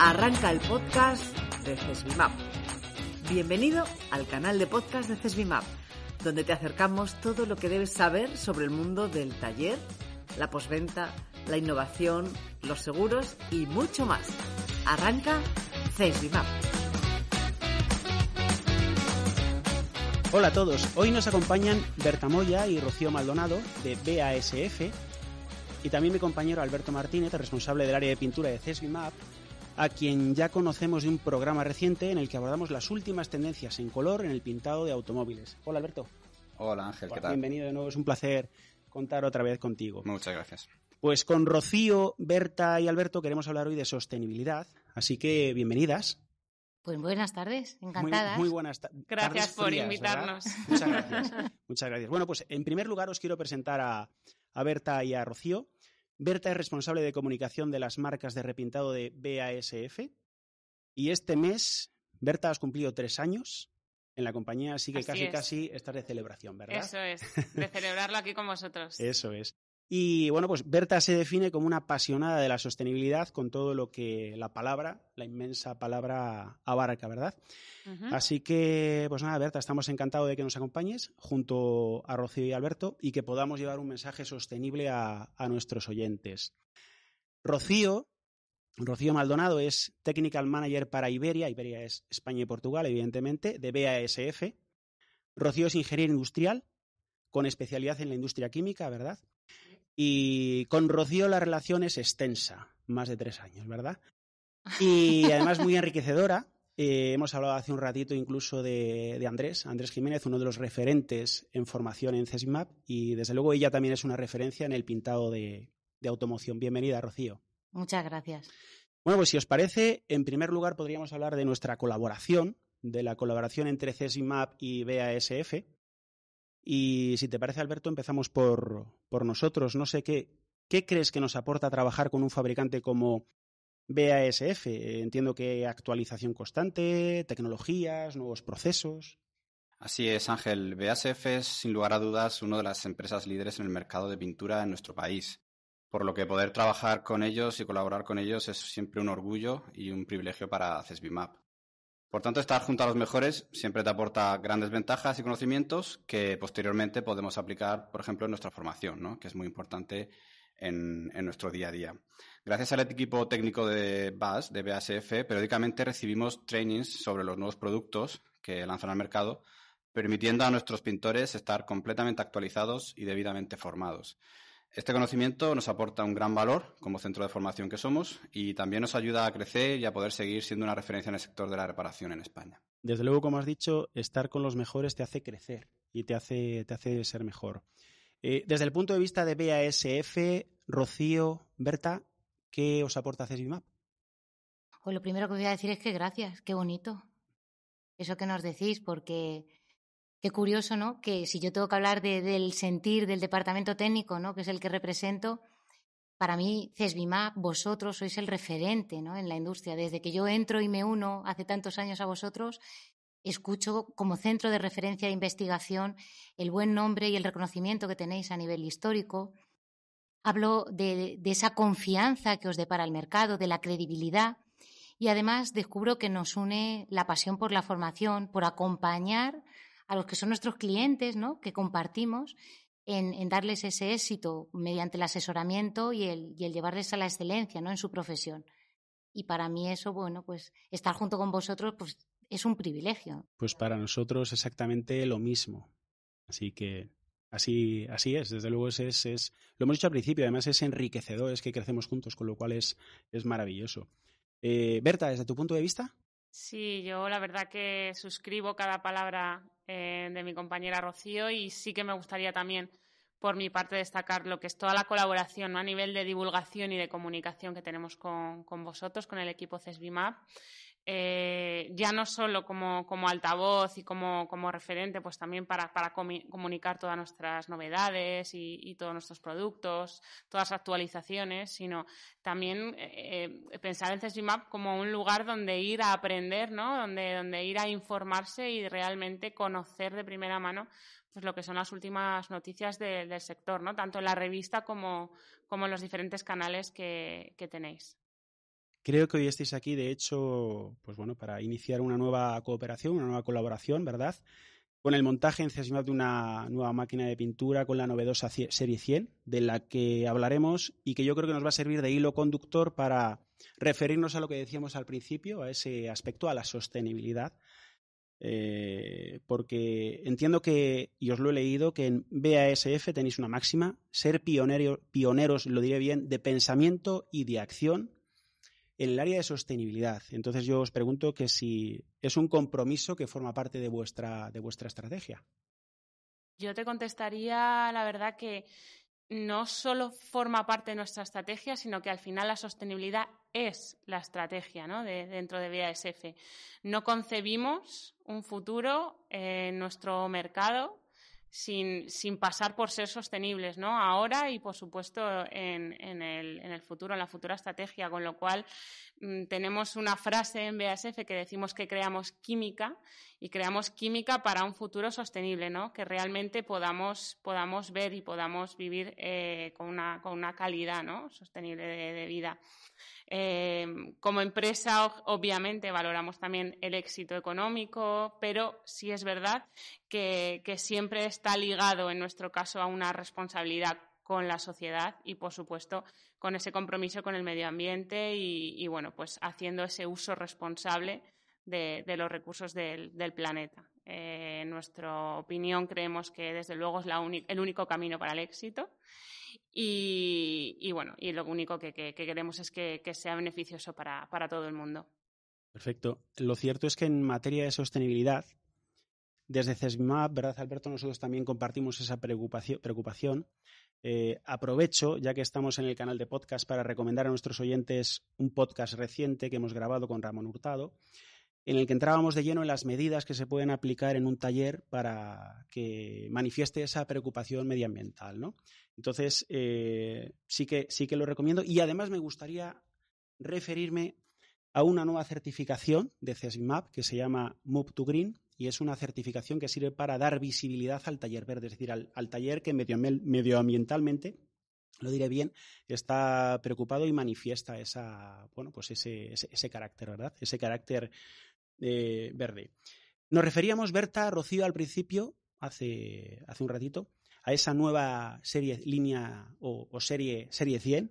Arranca el podcast de CESBIMAP. Bienvenido al canal de podcast de CESBIMAP, donde te acercamos todo lo que debes saber sobre el mundo del taller, la posventa, la innovación, los seguros y mucho más. Arranca CESBIMAP. Hola a todos, hoy nos acompañan Berta Moya y Rocío Maldonado de BASF y también mi compañero Alberto Martínez, responsable del área de pintura de CESBIMAP a quien ya conocemos de un programa reciente en el que abordamos las últimas tendencias en color en el pintado de automóviles. Hola Alberto. Hola Ángel, ¿qué pues tal? Bienvenido de nuevo, es un placer contar otra vez contigo. Muchas gracias. Pues con Rocío, Berta y Alberto queremos hablar hoy de sostenibilidad, así que bienvenidas. Pues buenas tardes, encantadas. Muy, buenas tardes. Gracias por invitarnos. Muchas gracias. Bueno, pues en primer lugar os quiero presentar a Berta y a Rocío. Berta es responsable de comunicación de las marcas de repintado de BASF y este mes Berta has cumplido tres años en la compañía, así que casi casi estás de celebración, ¿verdad? Eso es, de celebrarlo aquí con vosotros. Eso es. Y bueno, pues Berta se define como una apasionada de la sostenibilidad con todo lo que la palabra, la inmensa palabra, abarca, ¿verdad? Así que, pues nada, Berta, estamos encantados de que nos acompañes junto a Rocío y Alberto y que podamos llevar un mensaje sostenible a, a nuestros oyentes. Rocío, Rocío Maldonado es Technical Manager para Iberia, Iberia es España y Portugal, evidentemente, de BASF. Rocío es ingeniero industrial con especialidad en la industria química, ¿verdad? Y con Rocío la relación es extensa, más de tres años, ¿verdad? Y además muy enriquecedora. Eh, hemos hablado hace un ratito incluso de, Andrés, Andrés Jiménez, uno de los referentes en formación en CESIMAP, y desde luego ella también es una referencia en el pintado de, de automoción. Bienvenida, Rocío. Muchas gracias. Bueno, pues si os parece, en primer lugar podríamos hablar de nuestra colaboración, de la colaboración entre CESIMAP y BASF, y si te parece, Alberto, empezamos por, nosotros. No sé qué, qué crees que nos aporta trabajar con un fabricante como BASF. Entiendo que actualización constante, tecnologías, nuevos procesos. Así es, Ángel. BASF es, sin lugar a dudas, una de las empresas líderes en el mercado de pintura en nuestro país por lo que poder trabajar con ellos y colaborar con ellos es siempre un orgullo y un privilegio para CESBIMAP. Por tanto, estar junto a los mejores siempre te aporta grandes ventajas y conocimientos que posteriormente podemos aplicar, por ejemplo, en nuestra formación, que es muy importante en, nuestro día a día. Gracias al equipo técnico de BAS, de BASF, periódicamente recibimos trainings sobre los nuevos productos que lanzan al mercado, permitiendo a nuestros pintores estar completamente actualizados y debidamente formados. Este conocimiento nos aporta un gran valor como centro de formación que somos y también nos ayuda a crecer y a poder seguir siendo una referencia en el sector de la reparación en España. Desde luego, como has dicho, estar con los mejores te hace crecer y te hace, ser mejor. Eh, desde el punto de vista de BASF, Rocío, Berta, ¿qué os aporta CESBIMAP? Pues lo primero que voy a decir es que gracias, qué bonito. Eso que nos decís, porque Qué curioso, ¿no? Que si yo tengo que hablar del sentir del departamento técnico, ¿no? Que es el que represento, para mí, CESBIMA, vosotros sois el referente, ¿no? En la industria. Desde que yo entro y me uno hace tantos años a vosotros, escucho como centro de referencia de investigación el buen nombre y el reconocimiento que tenéis a nivel histórico. Hablo de esa confianza que os depara el mercado, de la credibilidad y además descubro que nos une la pasión por la formación, por acompañar a los que son nuestros clientes, ¿no? que compartimos, en, darles ese éxito mediante el asesoramiento y el, llevarles a la excelencia ¿no? en su profesión. Y para mí eso, bueno, pues estar junto con vosotros pues, es un privilegio. Pues para nosotros exactamente lo mismo. Así que Así, es, desde luego es, lo hemos dicho al principio, además es enriquecedor, es que crecemos juntos, con lo cual es, maravilloso. Eh, Berta, desde tu punto de vista. Sí, yo la verdad que suscribo cada palabra eh, de mi compañera Rocío y sí que me gustaría también por mi parte destacar lo que es toda la colaboración a nivel de divulgación y de comunicación que tenemos con, con vosotros, con el equipo CESBIMAP eh, ya no solo como, como altavoz y como, como, referente, pues también para, comunicar todas nuestras novedades y, y, todos nuestros productos, todas las actualizaciones, sino también eh, eh, pensar en CESIMAP como un lugar donde ir a aprender, ¿no? Donde, ir a informarse y realmente conocer de primera mano pues lo que son las últimas noticias del sector, ¿no? Tanto en la revista como, en los diferentes canales que tenéis. Creo que hoy estáis aquí, de hecho, pues bueno, para iniciar una nueva cooperación, una nueva colaboración, ¿verdad? Con el montaje en encima de una nueva máquina de pintura con la novedosa serie 100, de la que hablaremos y que yo creo que nos va a servir de hilo conductor para referirnos a lo que decíamos al principio, a ese aspecto, a la sostenibilidad. Eh, porque entiendo que, y os lo he leído, que en BASF tenéis una máxima, ser pionero, pioneros, lo diré bien, de pensamiento y de acción en el área de sostenibilidad. Entonces yo os pregunto que si es un compromiso que forma parte de vuestra, de vuestra estrategia. Yo te contestaría, la verdad, que no solo forma parte de nuestra estrategia, sino que al final la sostenibilidad es la estrategia dentro de BASF. No concebimos un futuro en nuestro mercado sin, sin pasar por ser sostenibles, ¿no? Ahora y, por supuesto, en, en, el, en el futuro, en la futura estrategia, con lo cual mm, tenemos una frase en BASF que decimos que creamos química y creamos química para un futuro sostenible, Que realmente podamos, ver y podamos vivir eh, con, una, calidad sostenible de, vida. Em, como empresa, obviamente, valoramos también el éxito económico, pero sí es verdad que, siempre está ligado, en nuestro caso, a una responsabilidad con la sociedad y, por supuesto, con ese compromiso con el medio ambiente y, y bueno, pues haciendo ese uso responsable de, los recursos del, planeta. Eh, en nuestra opinión, creemos que desde luego es el único camino para el éxito. Y, bueno, y lo único que, queremos es que, sea beneficioso para, todo el mundo. Perfecto. Lo cierto es que en materia de sostenibilidad, desde CESMAP, ¿verdad, Alberto? Nosotros también compartimos esa preocupación. Eh, aprovecho, ya que estamos en el canal de podcast, para recomendar a nuestros oyentes un podcast reciente que hemos grabado con Ramón Hurtado, en el que entrábamos de lleno en las medidas que se pueden aplicar en un taller para que manifieste esa preocupación medioambiental. ¿no? Entonces, eh, sí, que, lo recomiendo y además me gustaría referirme a una nueva certificación de CESIMAP que se llama Move to Green y es una certificación que sirve para dar visibilidad al taller verde, es decir, al, taller que medioambientalmente lo diré bien, está preocupado y manifiesta esa, pues ese carácter, ¿verdad? Ese carácter eh, verde. Nos referíamos, Berta, Rocío, al principio, hace, hace un ratito, a esa nueva serie, línea o, serie, serie 100,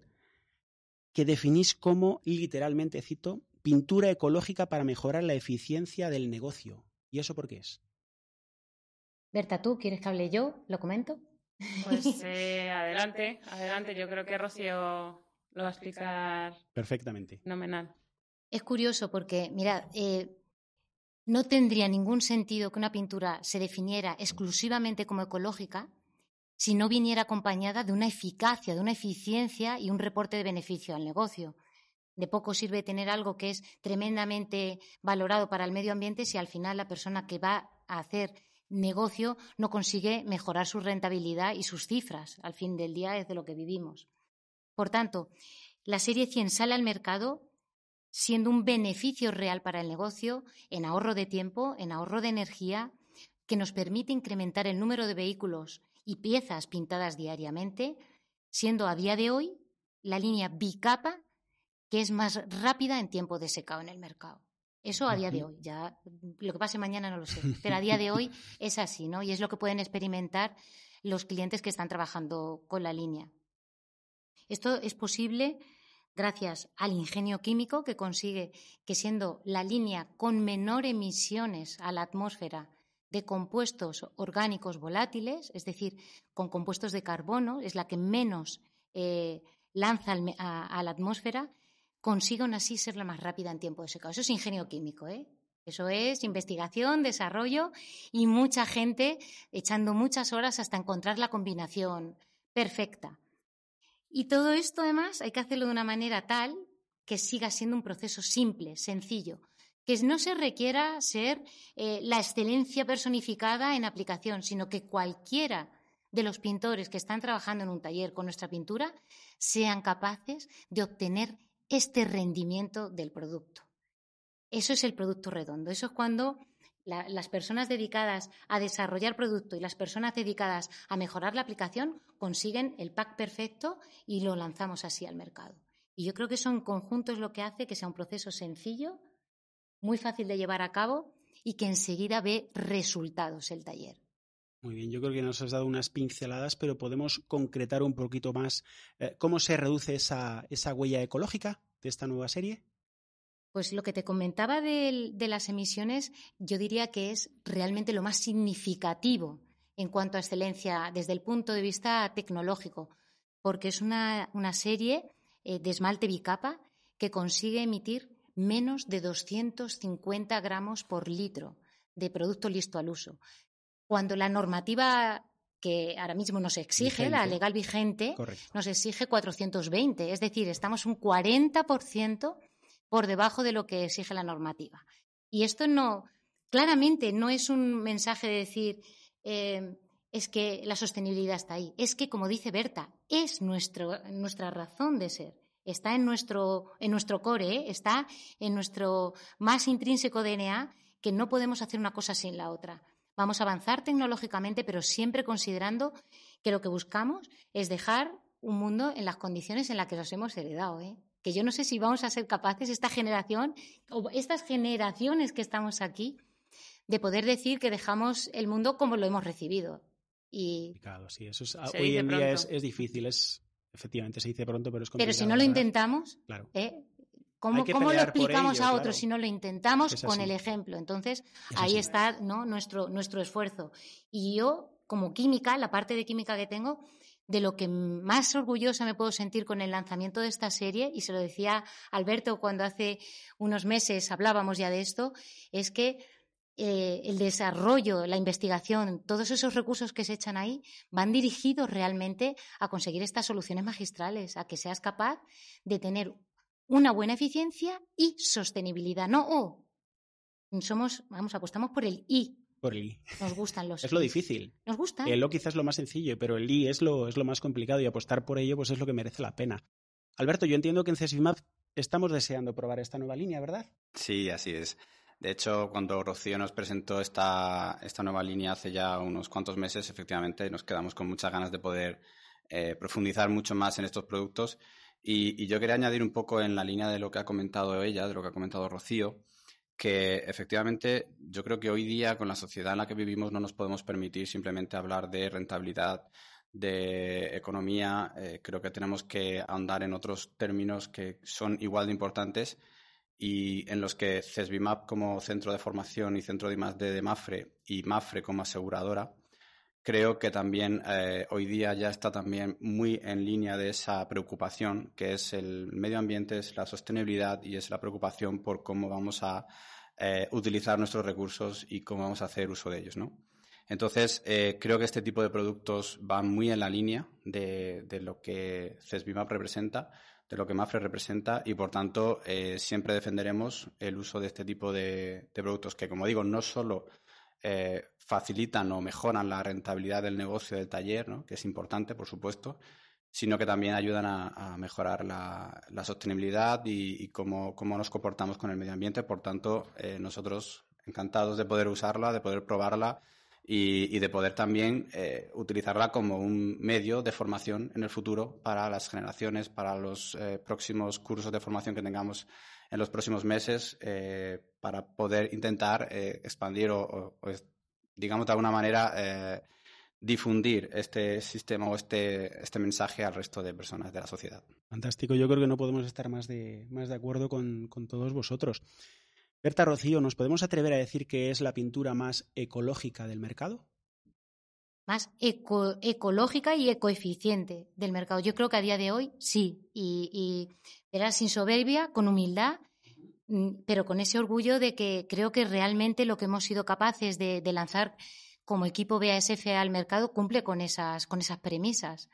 que definís como, literalmente cito, pintura ecológica para mejorar la eficiencia del negocio. ¿Y eso por qué es? Berta, ¿tú quieres que hable yo? ¿Lo comento? Pues eh, adelante, adelante. Yo creo que Rocío lo va a explicar perfectamente. Fenomenal. Es curioso porque, mirad, eh, no tendría ningún sentido que una pintura se definiera exclusivamente como ecológica si no viniera acompañada de una eficacia, de una eficiencia y un reporte de beneficio al negocio. De poco sirve tener algo que es tremendamente valorado para el medio ambiente si al final la persona que va a hacer negocio no consigue mejorar su rentabilidad y sus cifras. Al fin del día es de lo que vivimos. Por tanto, la serie 100 sale al mercado siendo un beneficio real para el negocio en ahorro de tiempo, en ahorro de energía, que nos permite incrementar el número de vehículos y piezas pintadas diariamente, siendo a día de hoy la línea bicapa que es más rápida en tiempo de secado en el mercado. Eso a día de hoy, ya lo que pase mañana no lo sé, pero a día de hoy es así, ¿no? Y es lo que pueden experimentar los clientes que están trabajando con la línea. Esto es posible gracias al ingenio químico que consigue que siendo la línea con menor emisiones a la atmósfera de compuestos orgánicos volátiles, es decir, con compuestos de carbono, es la que menos eh, lanza a, la atmósfera, consigan así ser la más rápida en tiempo de secado. Eso es ingenio químico, ¿eh? Eso es investigación, desarrollo y mucha gente echando muchas horas hasta encontrar la combinación perfecta. Y todo esto, además, hay que hacerlo de una manera tal que siga siendo un proceso simple, sencillo, que no se requiera ser eh, la excelencia personificada en aplicación, sino que cualquiera de los pintores que están trabajando en un taller con nuestra pintura sean capaces de obtener este rendimiento del producto. Eso es el producto redondo. Eso es cuando las personas dedicadas a desarrollar producto y las personas dedicadas a mejorar la aplicación consiguen el pack perfecto y lo lanzamos así al mercado. Y yo creo que eso en conjunto es lo que hace que sea un proceso sencillo, muy fácil de llevar a cabo y que enseguida ve resultados el taller. Muy bien, yo creo que nos has dado unas pinceladas, pero podemos concretar un poquito más eh, cómo se reduce esa, esa huella ecológica de esta nueva serie. Pues lo que te comentaba de, las emisiones, yo diría que es realmente lo más significativo en cuanto a excelencia desde el punto de vista tecnológico, porque es una, serie eh, de esmalte bicapa que consigue emitir menos de 250 gramos por litro de producto listo al uso. Cuando la normativa que ahora mismo nos exige, la legal vigente, nos exige 420. Es decir, estamos un 40% por debajo de lo que exige la normativa. Y esto no, claramente no es un mensaje de decir, eh, es que la sostenibilidad está ahí, es que, como dice Berta, es nuestra razón de ser, está en nuestro, en nuestro core, ¿eh? está en nuestro más intrínseco DNA, que no podemos hacer una cosa sin la otra. Vamos a avanzar tecnológicamente, pero siempre considerando que lo que buscamos es dejar un mundo en las condiciones en las que nos hemos heredado. ¿eh? que yo no sé si vamos a ser capaces, esta generación o estas generaciones que estamos aquí, de poder decir que dejamos el mundo como lo hemos recibido. Y claro, sí, eso es, hoy en día es, difícil, es efectivamente se dice pronto, pero es complicado. Pero si no lo intentamos, ¿eh? ¿Cómo, lo explicamos a otros si no lo intentamos con el ejemplo? Entonces, ahí está nuestro esfuerzo. Y yo, como química, la parte de química que tengo, de lo que más orgullosa me puedo sentir con el lanzamiento de esta serie, y se lo decía Alberto cuando hace unos meses hablábamos ya de esto, es que eh, el desarrollo, la investigación, todos esos recursos que se echan ahí van dirigidos realmente a conseguir estas soluciones magistrales, a que seas capaz de tener una buena eficiencia y sostenibilidad. No, o oh, somos, vamos, apostamos por el I, por el I. Nos gustan los. es lo difícil. Nos gusta. El O quizás es lo más sencillo, pero el I es lo, más complicado y apostar por ello pues es lo que merece la pena. Alberto, yo entiendo que en CSIMAP estamos deseando probar esta nueva línea, ¿verdad? Sí, así es. De hecho, cuando Rocío nos presentó esta, nueva línea hace ya unos cuantos meses, efectivamente nos quedamos con muchas ganas de poder eh, profundizar mucho más en estos productos. y, yo quería añadir un poco en la línea de lo que ha comentado ella, de lo que ha comentado Rocío, que efectivamente yo creo que hoy día con la sociedad en la que vivimos no nos podemos permitir simplemente hablar de rentabilidad, de economía. Eh, creo que tenemos que andar en otros términos que son igual de importantes y en los que CESBIMAP como centro de formación y centro de más de MAFRE y MAFRE como aseguradora creo que también eh, hoy día ya está también muy en línea de esa preocupación que es el medio ambiente, es la sostenibilidad y es la preocupación por cómo vamos a eh, utilizar nuestros recursos y cómo vamos a hacer uso de ellos, Entonces, eh, creo que este tipo de productos van muy en la línea de, lo que CESBIMAP representa, de lo que MAFRE representa y, por tanto, siempre defenderemos el uso de este tipo de productos que, como digo, no solo eh, facilitan o mejoran la rentabilidad del negocio del taller, que es importante, por supuesto, sino que también ayudan a, mejorar la, sostenibilidad y, cómo, nos comportamos con el medio ambiente. Por tanto, eh, nosotros encantados de poder usarla, de poder probarla y, de poder también eh, utilizarla como un medio de formación en el futuro para las generaciones, para los próximos cursos de formación que tengamos en los próximos meses eh, para poder intentar eh, expandir o, digamos, de alguna manera eh, difundir este sistema o este, este, mensaje al resto de personas de la sociedad. Fantástico, yo creo que no podemos estar más de, más de acuerdo con, con todos vosotros. Berta Rocío, ¿nos podemos atrever a decir que es la pintura más ecológica del mercado? más ecológica y ecoeficiente del mercado. Yo creo que a día de hoy sí, y, era sin soberbia, con humildad, mm, pero con ese orgullo de que creo que realmente lo que hemos sido capaces de, lanzar como equipo BASF al mercado cumple con esas, con esas premisas.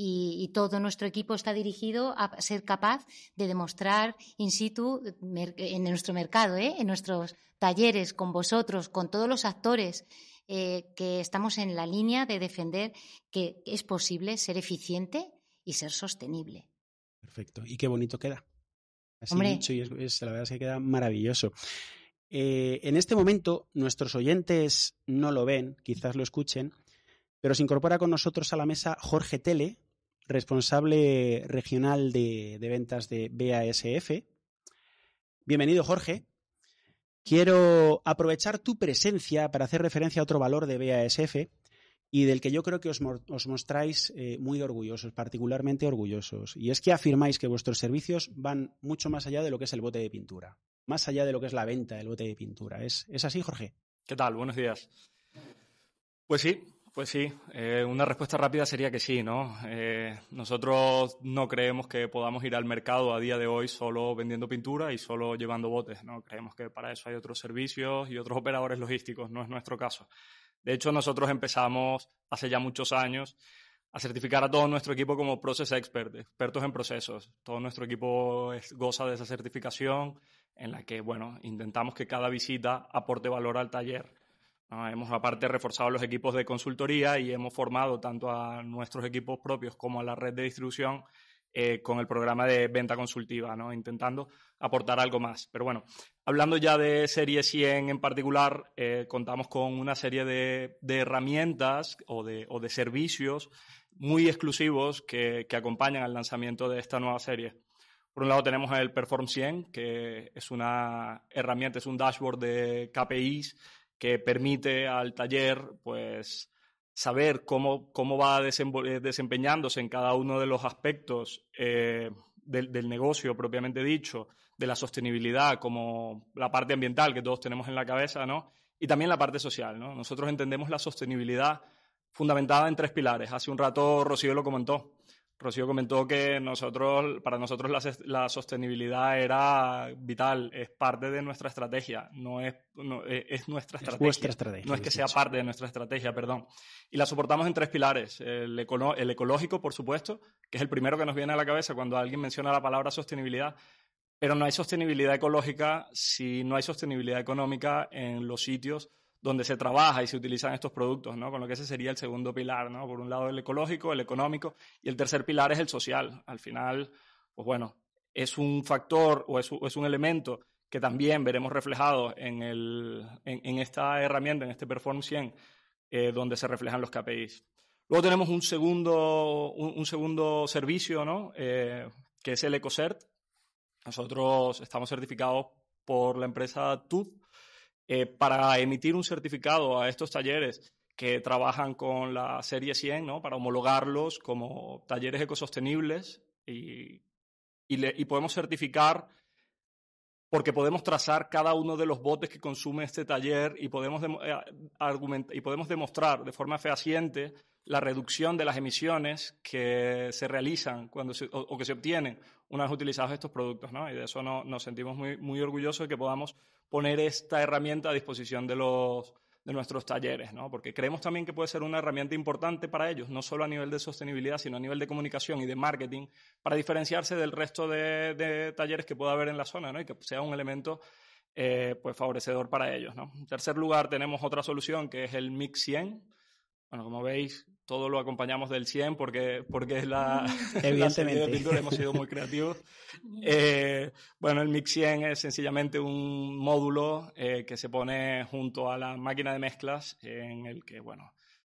Y, todo nuestro equipo está dirigido a ser capaz de demostrar in situ en nuestro mercado, ¿eh? en nuestros talleres, con vosotros, con todos los actores eh, que estamos en la línea de defender que es posible ser eficiente y ser sostenible. Perfecto. Y qué bonito queda. Así dicho, y la verdad es que queda maravilloso. Eh, en este momento, nuestros oyentes no lo ven, quizás lo escuchen, pero se incorpora con nosotros a la mesa Jorge Tele, responsable regional de, de ventas de BASF. Bienvenido, Jorge. Quiero aprovechar tu presencia para hacer referencia a otro valor de BASF y del que yo creo que os, mostráis eh, muy orgullosos, particularmente orgullosos. Y es que afirmáis que vuestros servicios van mucho más allá de lo que es el bote de pintura, más allá de lo que es la venta del bote de pintura. ¿Es, es así, Jorge? ¿Qué tal? Buenos días. Pues sí, pues sí, eh, una respuesta rápida sería que sí, ¿no? Eh, nosotros no creemos que podamos ir al mercado a día de hoy solo vendiendo pintura y solo llevando botes, ¿no? Creemos que para eso hay otros servicios y otros operadores logísticos, no es nuestro caso. De hecho, nosotros empezamos hace ya muchos años a certificar a todo nuestro equipo como Process Expert, expertos en procesos. Todo nuestro equipo goza de esa certificación en la que, bueno, intentamos que cada visita aporte valor al taller Ah, hemos aparte reforzado los equipos de consultoría y hemos formado tanto a nuestros equipos propios como a la red de distribución eh, con el programa de venta consultiva, intentando aportar algo más. Pero bueno, hablando ya de Serie 100 en particular, eh, contamos con una serie de, herramientas o de, servicios muy exclusivos que, que acompañan al lanzamiento de esta nueva serie. Por un lado tenemos el Perform 100, que es una herramienta, es un dashboard de KPIs que permite al taller pues saber cómo, cómo va eh, desempeñándose en cada uno de los aspectos eh, del, negocio propiamente dicho, de la sostenibilidad como la parte ambiental que todos tenemos en la cabeza, Y también la parte social, ¿no? Nosotros entendemos la sostenibilidad fundamentada en tres pilares. Hace un rato Rocío lo comentó. Rocío comentó que nosotros, para nosotros la, sostenibilidad era vital, es parte de nuestra estrategia, no es, e-, nuestra estrategia. no es que sea parte de nuestra estrategia, perdón. Y la soportamos en tres pilares. el ecológico, por supuesto, que es el primero que nos viene a la cabeza cuando alguien menciona la palabra sostenibilidad. Pero no hay sostenibilidad ecológica si no hay sostenibilidad económica en los sitios donde se trabaja y se utilizan estos productos, ¿no? Con lo que ese sería el segundo pilar, ¿no? Por un lado el ecológico, el económico, y el tercer pilar es el social. Al final, pues bueno, es un factor o es, un elemento que también veremos reflejado en, esta herramienta, en este performance eh, 100, donde se reflejan los KPIs. Luego tenemos un segundo, un, segundo servicio, ¿no? Eh, que es el EcoCert. Nosotros estamos certificados por la empresa TUT, eh, para emitir un certificado a estos talleres que trabajan con la serie 100, Para homologarlos como talleres ecosostenibles y, podemos certificar porque podemos trazar cada uno de los botes que consume este taller y podemos, eh, y podemos demostrar de forma fehaciente la reducción de las emisiones que se realizan cuando o, que se obtienen una vez utilizados estos productos. Y de eso nos sentimos muy, muy orgullosos de que podamos poner esta herramienta a disposición de los de nuestros talleres, ¿no? Porque creemos también que puede ser una herramienta importante para ellos, no solo a nivel de sostenibilidad, sino a nivel de comunicación y de marketing, para diferenciarse del resto de, talleres que pueda haber en la zona, ¿no? Y que sea un elemento eh, pues favorecedor para ellos, En tercer lugar, tenemos otra solución que es el Mix 100. Bueno, como veis, todo lo acompañamos del 100 porque, porque es la, Evidentemente. hemos sido muy creativos. Eh, bueno, el Mix 100 es sencillamente un módulo eh, que se pone junto a la máquina de mezclas en el que, bueno,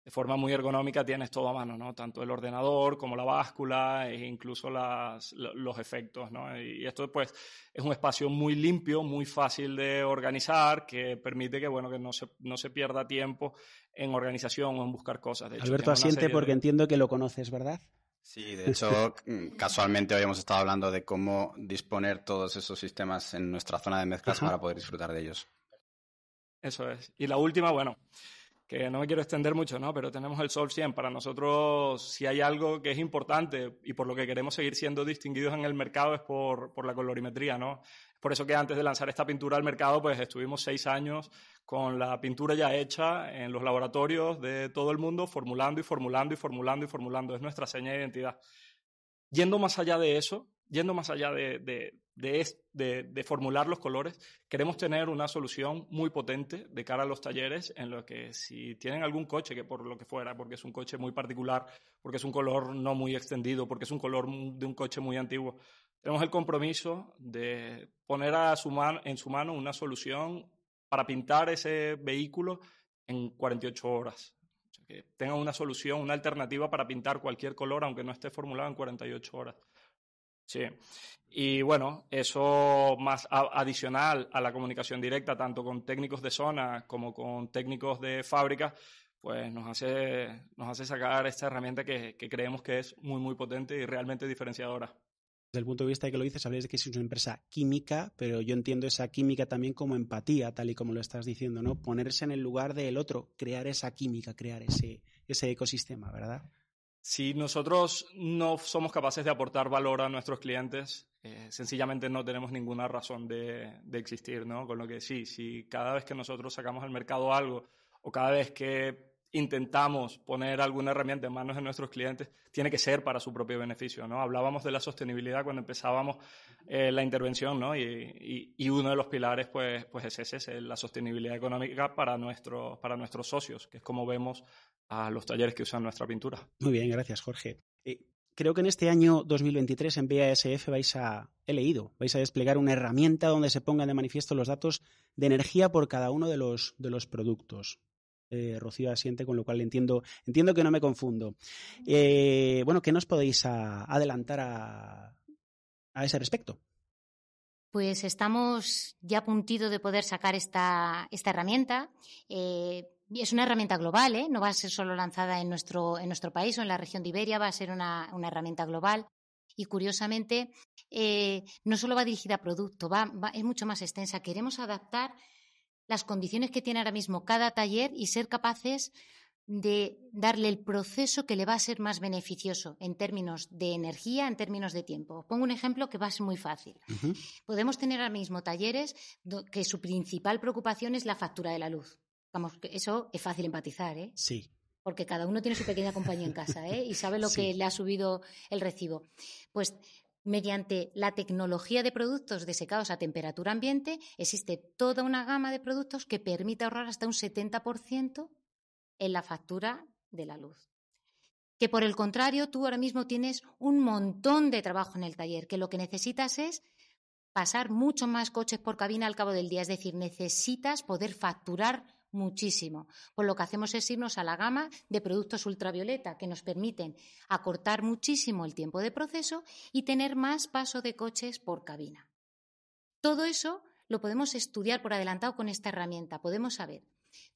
de forma muy ergonómica tienes todo a mano, ¿no? Tanto el ordenador como la báscula e incluso los efectos, ¿no? Y esto, pues, es un espacio muy limpio, muy fácil de organizar, que permite que, bueno, que no se, no se pierda tiempo en organización o en buscar cosas. Alberto asiente porque entiendo que lo conoces, ¿verdad? Sí, de hecho, casualmente hoy hemos estado hablando de cómo disponer todos esos sistemas en nuestra zona de mezclas para poder disfrutar de ellos. Eso es. Y la última, bueno, que no me quiero extender mucho, ¿no? Pero tenemos el Sol 100. Para nosotros, si hay algo que es importante y por lo que queremos seguir siendo distinguidos en el mercado es por, la colorimetría, ¿no? Por eso que antes de lanzar esta pintura al mercado, pues estuvimos seis años con la pintura ya hecha en los laboratorios de todo el mundo, formulando y formulando y formulando y formulando. Es nuestra seña de identidad. Yendo más allá de eso, yendo más allá de, de, formular los colores, queremos tener una solución muy potente de cara a los talleres en lo que si tienen algún coche que por lo que fuera, porque es un coche muy particular, porque es un color no muy extendido, porque es un color de un coche muy antiguo, tenemos el compromiso de poner a su en su mano una solución para pintar ese vehículo en 48 horas. que tengan una solución, una alternativa para pintar cualquier color, aunque no esté formulado en 48 horas. Sí. Y bueno, eso más adicional a la comunicación directa, tanto con técnicos de zona como con técnicos de fábrica, pues nos hace, sacar esta herramienta que, creemos que es muy, muy potente y realmente diferenciadora. Desde el punto de vista de que lo dices, sabes de que es una empresa química, pero yo entiendo esa química también como empatía, tal y como lo estás diciendo, ¿no? Ponerse en el lugar del otro, crear esa química, crear ese, ese ecosistema, ¿verdad? Si nosotros no somos capaces de aportar valor a nuestros clientes, eh, sencillamente no tenemos ninguna razón de, existir, ¿no? Con lo que sí, si cada vez que nosotros sacamos al mercado algo o cada vez que intentamos poner alguna herramienta en manos de nuestros clientes, tiene que ser para su propio beneficio, ¿no? Hablábamos de la sostenibilidad cuando empezábamos eh, la intervención, ¿no? Y, uno de los pilares, pues, pues es ese, la sostenibilidad económica para, para nuestros socios, que es como vemos a los talleres que usan nuestra pintura. Muy bien, gracias Jorge. Eh, creo que en este año 2023 en BASF vais a, he leído, vais a desplegar una herramienta donde se pongan de manifiesto los datos de energía por cada uno de los, de los productos. Eh, Rocío asiente, con lo cual entiendo, entiendo que no me confundo. Eh, bueno, ¿qué nos podéis adelantar a, ese respecto? Pues estamos ya a de poder sacar esta, esta herramienta es una herramienta global, ¿eh? no va a ser solo lanzada en nuestro, país o en la región de Iberia, va a ser una, herramienta global. Y curiosamente, eh, no solo va dirigida a producto, va, es mucho más extensa. Queremos adaptar las condiciones que tiene ahora mismo cada taller y ser capaces de darle el proceso que le va a ser más beneficioso en términos de energía, en términos de tiempo. pongo un ejemplo que va a ser muy fácil. Podemos tener ahora mismo talleres que su principal preocupación es la factura de la luz. Vamos, eso es fácil empatizar, ¿eh? Sí. Porque cada uno tiene su pequeña compañía en casa, ¿eh? Y sabe lo que le ha subido el recibo. Pues mediante la tecnología de productos desecados a temperatura ambiente, existe toda una gama de productos que permite ahorrar hasta un 70% en la factura de la luz. Que por el contrario, tú ahora mismo tienes un montón de trabajo en el taller, que lo que necesitas es pasar muchos más coches por cabina al cabo del día. Es decir, necesitas poder facturar muchísimo. Por pues lo que hacemos es irnos a la gama de productos ultravioleta que nos permiten acortar muchísimo el tiempo de proceso y tener más paso de coches por cabina. Todo eso lo podemos estudiar por adelantado con esta herramienta. Podemos saber,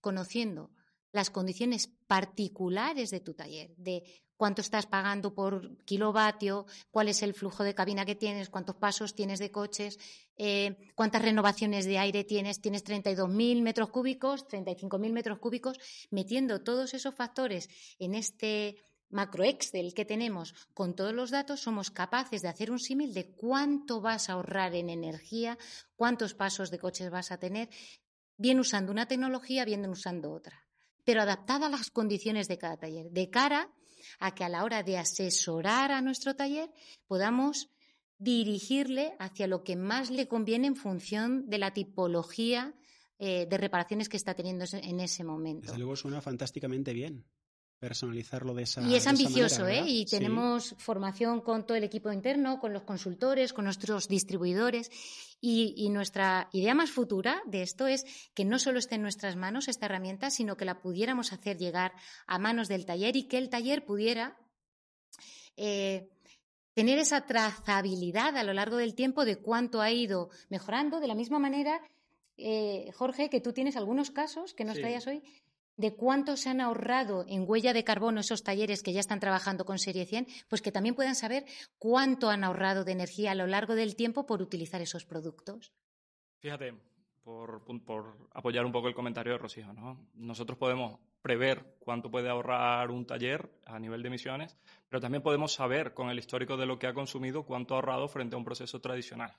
conociendo las condiciones particulares de tu taller, de cuánto estás pagando por kilovatio, cuál es el flujo de cabina que tienes, cuántos pasos tienes de coches, eh, cuántas renovaciones de aire tienes, tienes 32.000 metros cúbicos, 35.000 metros cúbicos, metiendo todos esos factores en este macro Excel que tenemos con todos los datos, somos capaces de hacer un símil de cuánto vas a ahorrar en energía, cuántos pasos de coches vas a tener, bien usando una tecnología, bien usando otra, pero adaptada a las condiciones de cada taller, de cara a que a la hora de asesorar a nuestro taller podamos dirigirle hacia lo que más le conviene en función de la tipología eh, de reparaciones que está teniendo en ese momento. Desde luego suena fantásticamente bien personalizarlo de esa Y es ambicioso, ¿eh? Y tenemos formación con todo el equipo interno, con los consultores, con nuestros distribuidores. Y, nuestra idea más futura de esto es que no solo esté en nuestras manos esta herramienta, sino que la pudiéramos hacer llegar a manos del taller y que el taller pudiera eh, tener esa trazabilidad a lo largo del tiempo de cuánto ha ido mejorando, de la misma manera eh, Jorge, que tú tienes algunos casos que nos traías hoy, de cuánto se han ahorrado en huella de carbono esos talleres que ya están trabajando con Serie 100, pues que también puedan saber cuánto han ahorrado de energía a lo largo del tiempo por utilizar esos productos. Fíjate, por, apoyar un poco el comentario de Rocío, ¿no? nosotros podemos prever cuánto puede ahorrar un taller a nivel de emisiones, pero también podemos saber con el histórico de lo que ha consumido cuánto ha ahorrado frente a un proceso tradicional.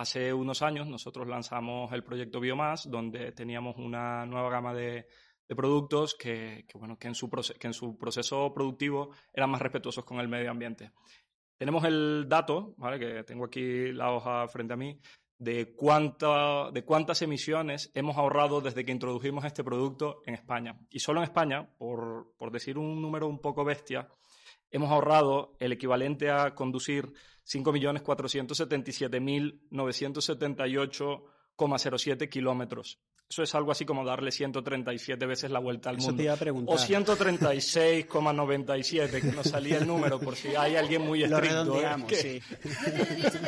Hace unos años nosotros lanzamos el proyecto Biomás, donde teníamos una nueva gama de, productos que, en su proceso productivo eran más respetuosos con el medio ambiente. Tenemos el dato, que tengo aquí la hoja frente a mí, de, de cuántas emisiones hemos ahorrado desde que introdujimos este producto en España. Y solo en España, por decir un número un poco bestia, hemos ahorrado el equivalente a conducir 5.477.978,07 kilómetros. Eso es algo así como darle 137 veces la vuelta al Eso mundo. Te iba a preguntar. O 136,97, que no salía el número, por si hay alguien muy estricto. Lo ¿eh? redondeamos, sí. dicho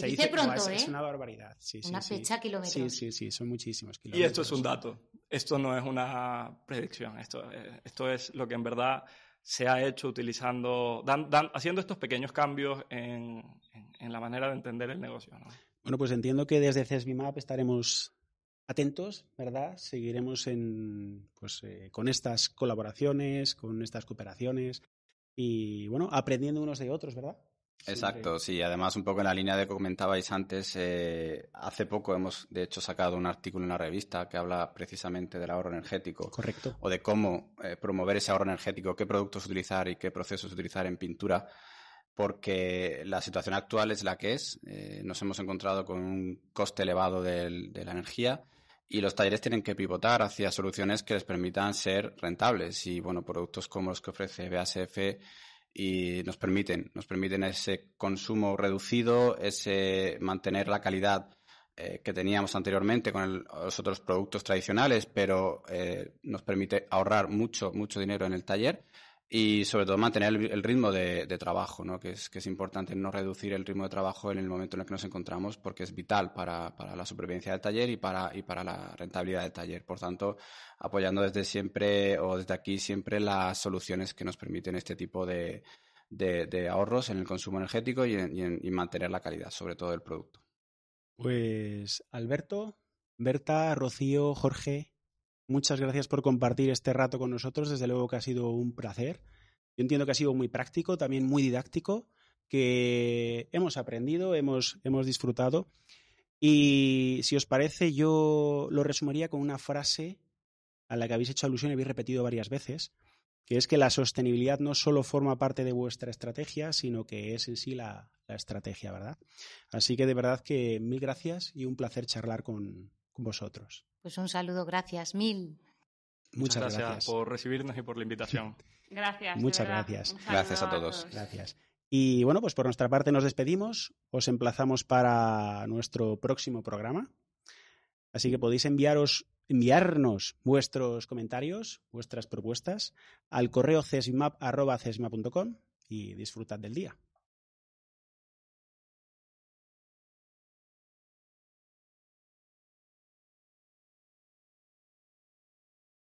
se, dice, pronto, ¿eh? Es una barbaridad. Sí, una sí, fecha sí. kilómetros. Sí, sí, sí, son muchísimos kilómetros. Y esto es un dato. Esto no es una predicción. Esto, eh, esto es lo que en verdad se ha hecho utilizando, haciendo estos pequeños cambios en, la manera de entender el negocio. ¿no? Bueno, pues entiendo que desde CESBIMAP estaremos atentos, ¿verdad? Seguiremos en, pues, eh, con estas colaboraciones, con estas cooperaciones y, bueno, aprendiendo unos de otros, ¿verdad? Exacto, sí. Además, un poco en la línea de que comentabais antes, eh, hace poco hemos, de hecho, sacado un artículo en una revista que habla precisamente del ahorro energético. Correcto. O de cómo eh, promover ese ahorro energético, qué productos utilizar y qué procesos utilizar en pintura, porque la situación actual es la que es. Eh, nos hemos encontrado con un coste elevado de, de la energía y los talleres tienen que pivotar hacia soluciones que les permitan ser rentables. Y, bueno, productos como los que ofrece BASF y nos permiten, nos permiten ese consumo reducido, ese mantener la calidad eh, que teníamos anteriormente con los otros productos tradicionales, pero eh, nos permite ahorrar mucho, mucho dinero en el taller y sobre todo mantener el, ritmo de, trabajo, ¿no? que, es, que es importante no reducir el ritmo de trabajo en el momento en el que nos encontramos porque es vital para, para la supervivencia del taller y para, y para la rentabilidad del taller. Por tanto, apoyando desde siempre o desde aquí siempre las soluciones que nos permiten este tipo de, de, ahorros en el consumo energético y, y, y mantener la calidad, sobre todo del producto. Pues Alberto, Berta, Rocío, Jorge, Muchas gracias por compartir este rato con nosotros. Desde luego que ha sido un placer. Yo entiendo que ha sido muy práctico, también muy didáctico, que hemos aprendido, hemos, disfrutado. Y si os parece, yo lo resumiría con una frase a la que habéis hecho alusión y habéis repetido varias veces, que es que la sostenibilidad no solo forma parte de vuestra estrategia, sino que es en sí la, la estrategia, ¿verdad? Así que de verdad que mil gracias y un placer charlar con, con vosotros. Pues un saludo, gracias mil. Muchas, gracias, por recibirnos y por la invitación. Gracias. Muchas gracias. Gracias a todos. Gracias. Y bueno, pues por nuestra parte nos despedimos, os emplazamos para nuestro próximo programa. Así que podéis enviaros, enviarnos vuestros comentarios, vuestras propuestas al correo cesmap.com y disfrutad del día.